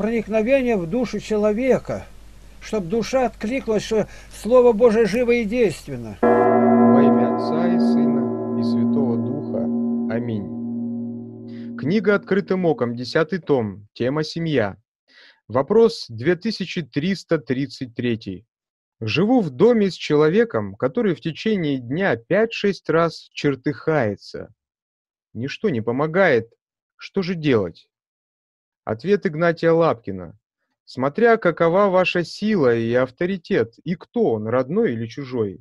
проникновение в душу человека, чтобы душа откликнулась, что Слово Божие живо и действенно. Во имя Отца и Сына и Святого Духа. Аминь. Книга «Открытым оком», 10 том, тема «Семья». Вопрос 2333. Живу в доме с человеком, который в течение дня 5-6 раз чертыхается. Ничто не помогает. Что же делать? Ответ Игнатия Лапкина. Смотря какова ваша сила и авторитет, и кто он, родной или чужой.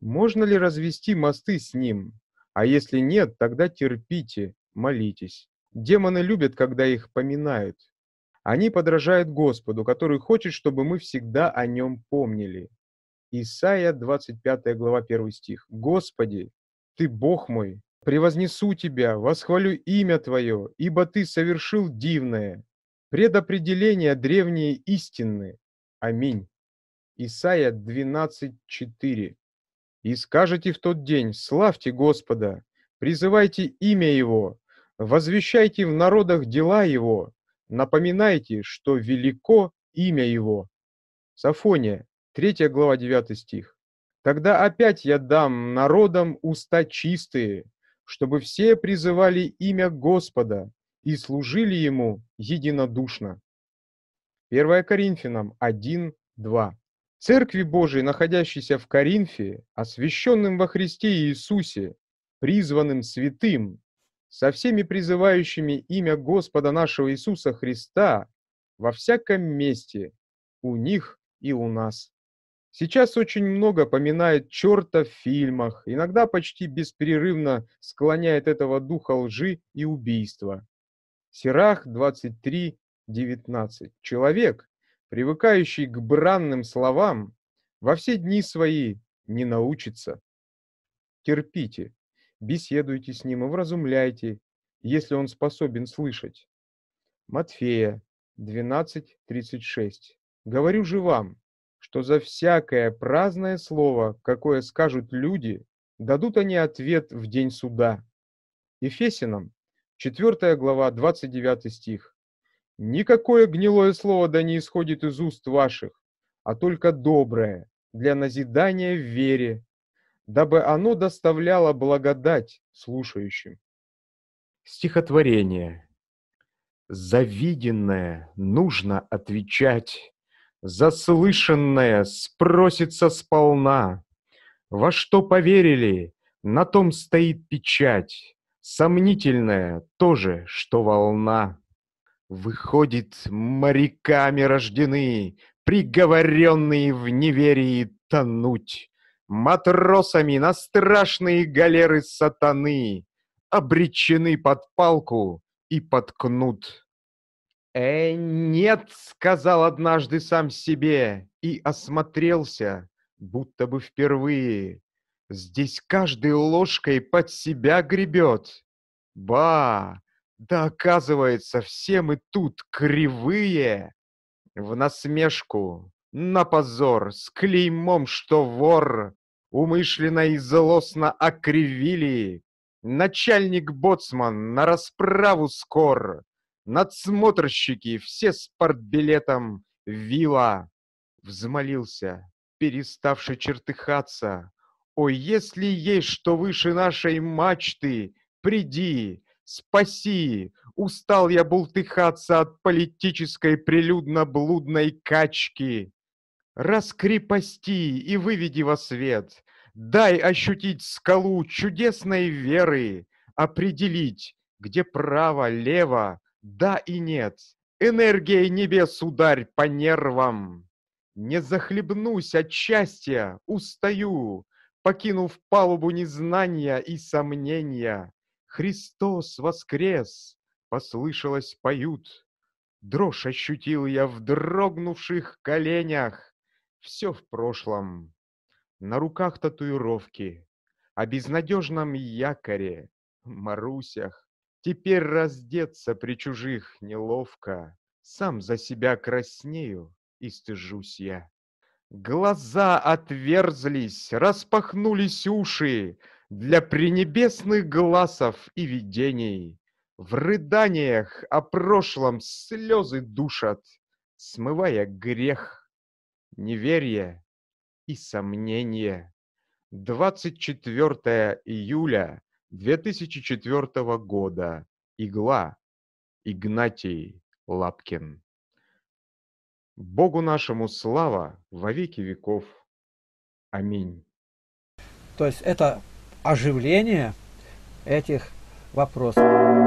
Можно ли развести мосты с ним? А если нет, тогда терпите, молитесь. Демоны любят, когда их поминают. Они подражают Господу, который хочет, чтобы мы всегда о нем помнили. Исайя 25 глава 1 стих. «Господи, Ты Бог мой, превознесу Тебя, восхвалю имя Твое, ибо Ты совершил дивное. предопределение древние истинны. Аминь. Исайя 12.4 «И скажете в тот день, славьте Господа, призывайте имя Его, возвещайте в народах дела Его, напоминайте, что велико имя Его». Сафония, 3 глава 9 стих. «Тогда опять я дам народам уста чистые, чтобы все призывали имя Господа и служили Ему единодушно. 1 Коринфянам 1, 2. Церкви Божией, находящейся в Коринфе, освященным во Христе Иисусе, призванным святым, со всеми призывающими имя Господа нашего Иисуса Христа во всяком месте, у них и у нас. Сейчас очень много поминает черта в фильмах, иногда почти беспрерывно склоняет этого духа лжи и убийства. Сирах 23.19. Человек, привыкающий к бранным словам, во все дни свои не научится. Терпите, беседуйте с ним и вразумляйте, если он способен слышать. Матфея 12.36. Говорю же вам, что за всякое праздное слово, какое скажут люди, дадут они ответ в день суда. Ефесинам, 4 глава, 29 стих. «Никакое гнилое слово да не исходит из уст ваших, а только доброе, для назидания в вере, дабы оно доставляло благодать слушающим». Стихотворение. Завиденное нужно отвечать заслышанное спросится сполна. Во что поверили, на том стоит печать, сомнительная тоже, что волна. Выходит, моряками рождены, приговоренные в неверии тонуть, матросами на страшные галеры сатаны, обречены под палку и подкнут. «Э, нет!» — сказал однажды сам себе и осмотрелся, будто бы впервые. Здесь каждый ложкой под себя гребет. Ба! Да оказывается, все мы тут кривые! В насмешку, на позор, с клеймом, что вор, умышленно и злостно окривили. Начальник боцман на расправу скор, надсмотрщики, все с портбилетом, вилла!» Взмолился, переставший чертыхаться. «О, если есть что выше нашей мачты, приди, спаси! Устал я бултыхаться от политической прилюдно-блудной качки! Раскрепости и выведи во свет!» Дай ощутить скалу чудесной веры, определить, где право, лево, да и нет. Энергией небес ударь по нервам. Не захлебнусь от счастья, устаю, покинув палубу незнания и сомнения. Христос воскрес, послышалось поют. Дрожь ощутил я в дрогнувших коленях. Все в прошлом. На руках татуировки, о безнадежном якоре, Марусях, Теперь раздеться при чужих неловко, Сам за себя краснею и стыжусь я. Глаза отверзлись, распахнулись уши Для пренебесных глазов и видений. В рыданиях о прошлом слезы душат, Смывая грех, неверие и сомнение. 24 июля 2004 года. Игла. Игнатий Лапкин. Богу нашему слава во веки веков. Аминь. То есть это оживление этих вопросов.